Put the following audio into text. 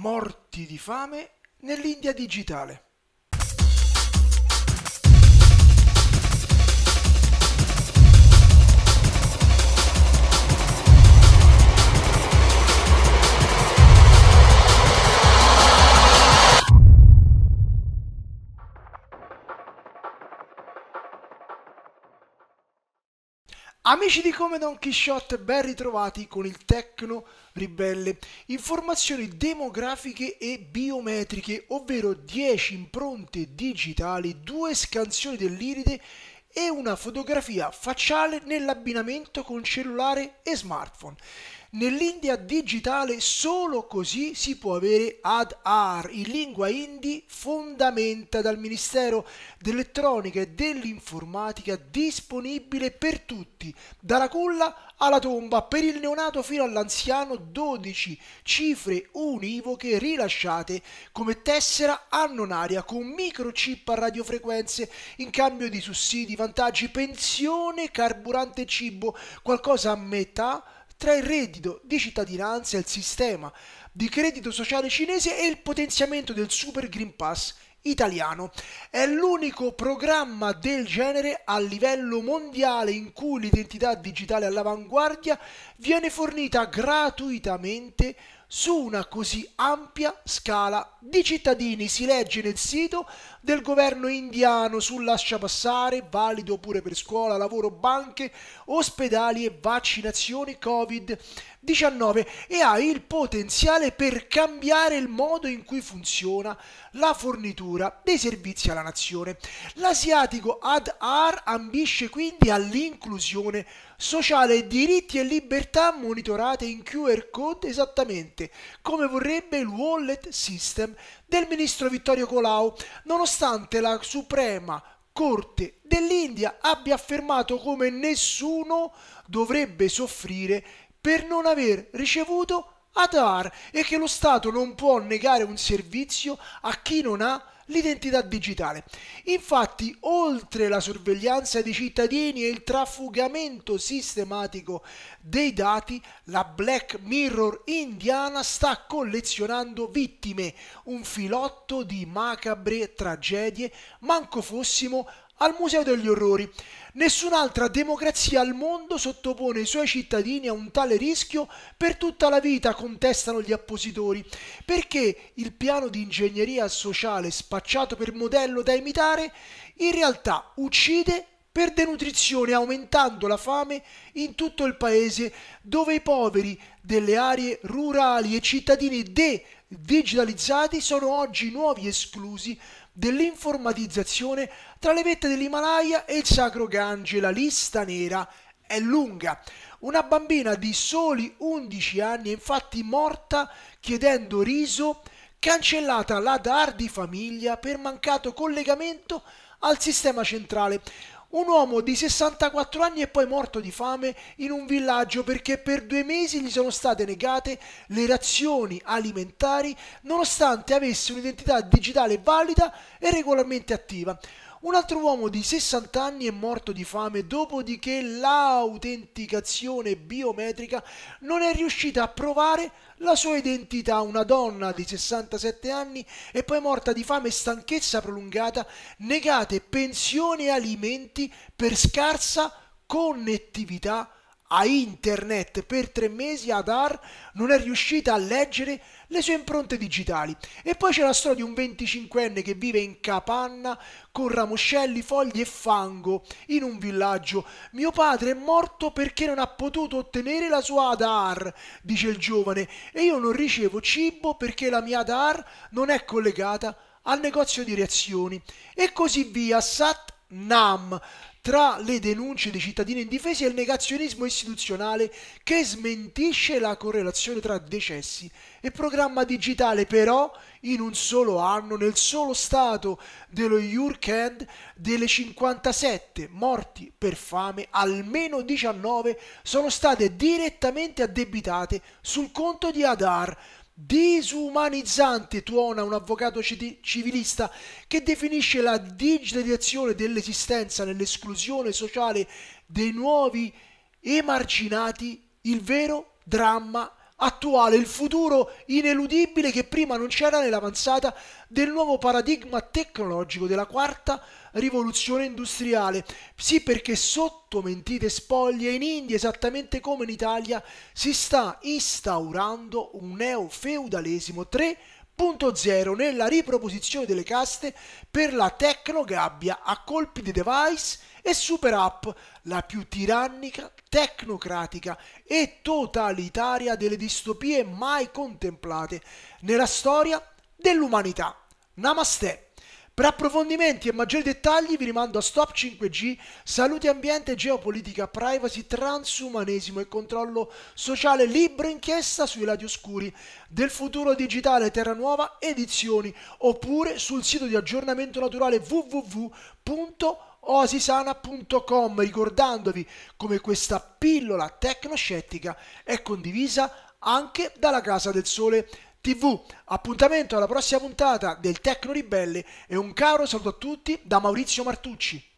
morti di fame nell'India digitale. Amici di Come Don Quixote, ben ritrovati con il Tecno Ribelle. Informazioni demografiche e biometriche, ovvero 10 impronte digitali, due scansioni dell'iride e una fotografia facciale nell'abbinamento con cellulare e smartphone. Nell'India digitale solo così si può avere Aadhaar in lingua hindi fondamenta dal Ministero dell'Elettronica e dell'Informatica disponibile per tutti, dalla culla alla tomba, per il neonato fino all'anziano 12 cifre univoche rilasciate come tessera annonaria con microchip a radiofrequenze in cambio di sussidi, vantaggi, pensione, carburante e cibo, qualcosa a metà tra il reddito di cittadinanza e il sistema di credito sociale cinese e il potenziamento del Super Green Pass italiano. È l'unico programma del genere a livello mondiale in cui l'identità digitale all'avanguardia viene fornita gratuitamente su una così ampia scala di cittadini, si legge nel sito del governo indiano sul lascia passare, valido pure per scuola, lavoro, banche, ospedali e vaccinazioni Covid-19 e ha il potenziale per cambiare il modo in cui funziona la fornitura dei servizi alla nazione. L'asiatico Ad ambisce quindi all'inclusione sociale diritti e libertà monitorate in QR code esattamente come vorrebbe il wallet system del ministro Vittorio Colau, nonostante la Suprema Corte dell'India abbia affermato come nessuno dovrebbe soffrire per non aver ricevuto ADAR è che lo Stato non può negare un servizio a chi non ha l'identità digitale. Infatti, oltre la sorveglianza dei cittadini e il trafugamento sistematico dei dati, la Black Mirror indiana sta collezionando vittime, un filotto di macabre tragedie, manco fossimo al Museo degli Orrori. Nessun'altra democrazia al mondo sottopone i suoi cittadini a un tale rischio per tutta la vita, contestano gli appositori, perché il piano di ingegneria sociale spacciato per modello da imitare in realtà uccide per denutrizione aumentando la fame in tutto il paese dove i poveri delle aree rurali e cittadini de-digitalizzati sono oggi nuovi esclusi dell'informatizzazione tra le vette dell'Himalaya e il Sacro Gange, la lista nera è lunga. Una bambina di soli 11 anni è infatti morta chiedendo riso, cancellata la DAR di famiglia per mancato collegamento al sistema centrale. Un uomo di 64 anni è poi morto di fame in un villaggio perché per due mesi gli sono state negate le razioni alimentari nonostante avesse un'identità digitale valida e regolarmente attiva. Un altro uomo di 60 anni è morto di fame dopodiché l'autenticazione biometrica non è riuscita a provare la sua identità. Una donna di 67 anni è poi morta di fame e stanchezza prolungata, negate pensioni e alimenti per scarsa connettività a internet per tre mesi Adar non è riuscita a leggere le sue impronte digitali. E poi c'è la storia di un 25enne che vive in capanna con ramoscelli, foglie e fango in un villaggio. Mio padre è morto perché non ha potuto ottenere la sua Adar, dice il giovane, e io non ricevo cibo perché la mia Adar non è collegata al negozio di reazioni. E così via, Sat Nam tra le denunce dei cittadini indifesi e il negazionismo istituzionale che smentisce la correlazione tra decessi e programma digitale, però in un solo anno, nel solo stato dello Jurkend, delle 57 morti per fame, almeno 19 sono state direttamente addebitate sul conto di Adar, disumanizzante tuona un avvocato civilista che definisce la digitalizzazione dell'esistenza nell'esclusione sociale dei nuovi emarginati il vero dramma attuale, il futuro ineludibile che prima non c'era nell'avanzata del nuovo paradigma tecnologico della quarta rivoluzione industriale. Sì, perché sotto mentite spoglie in India, esattamente come in Italia, si sta instaurando un neofeudalesimo 3 Punto nella riproposizione delle caste per la tecnogabbia a colpi di device e super app, la più tirannica, tecnocratica e totalitaria delle distopie mai contemplate nella storia dell'umanità. Namaste. Per approfondimenti e maggiori dettagli vi rimando a Stop 5G, salute ambiente, geopolitica, privacy, transumanesimo e controllo sociale, libro inchiesta sui lati oscuri del futuro digitale Terra Nuova Edizioni oppure sul sito di aggiornamento naturale www.osisana.com ricordandovi come questa pillola tecnoscettica è condivisa anche dalla Casa del Sole TV. Appuntamento alla prossima puntata del Tecno Ribelle e un caro saluto a tutti da Maurizio Martucci.